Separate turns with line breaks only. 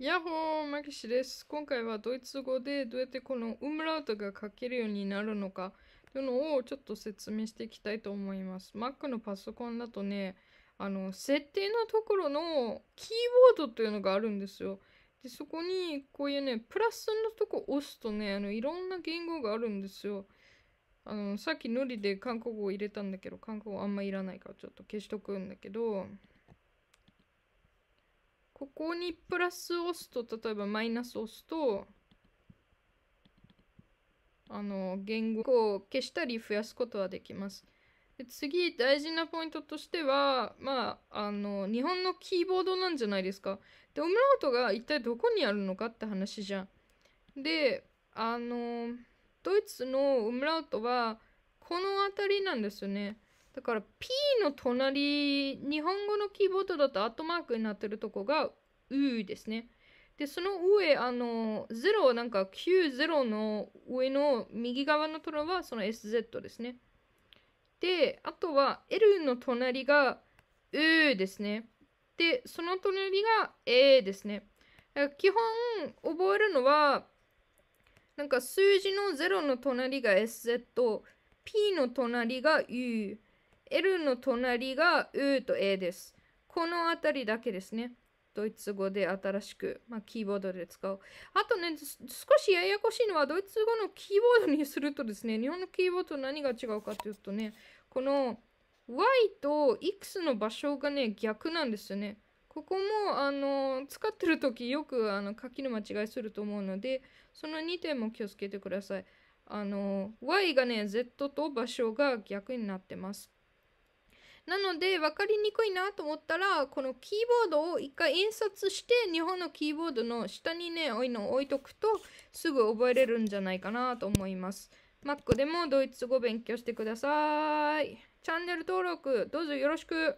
ヤッホーマキシです。今回はドイツ語でどうやってこのウムラウトが書けるようになるのかというのをちょっと説明していきたいと思います。Mac のパソコンだとね、あの、設定のところのキーボードというのがあるんですよ。で、そこにこういうね、プラスのとこ押すとね、あの、いろんな言語があるんですよ。あの、さっきノリで韓国語を入れたんだけど、韓国語あんまいらないからちょっと消しとくんだけど、ここにプラスを押すと、例えばマイナスを押すと、あの、言語を消したり増やすことはできます。で次、大事なポイントとしては、まあ、あの、日本のキーボードなんじゃないですか。で、オムラウトが一体どこにあるのかって話じゃん。で、あの、ドイツのオムラウトは、この辺りなんですよね。だから P の隣日本語のキーボードだとアットマークになってるとこが U ですねでその上あの0なんか90の上の右側のトろはその SZ ですねであとは L の隣が U ですねでその隣が A ですね基本覚えるのはなんか数字の0の隣が SZ P の隣が U L の隣が U と A です。この辺りだけですね。ドイツ語で新しく、まあ、キーボードで使う。あとね、少しややこしいのは、ドイツ語のキーボードにするとですね、日本のキーボードと何が違うかというとね、この Y と X の場所がね、逆なんですよね。ここも、あの、使ってる時よくあの書きの間違いすると思うので、その2点も気をつけてください。あの、Y がね、Z と場所が逆になってます。なので分かりにくいなと思ったらこのキーボードを一回印刷して日本のキーボードの下にね置いの置いとくとすぐ覚えれるんじゃないかなと思います。Mac でもドイツ語勉強してください。チャンネル登録どうぞよろしく。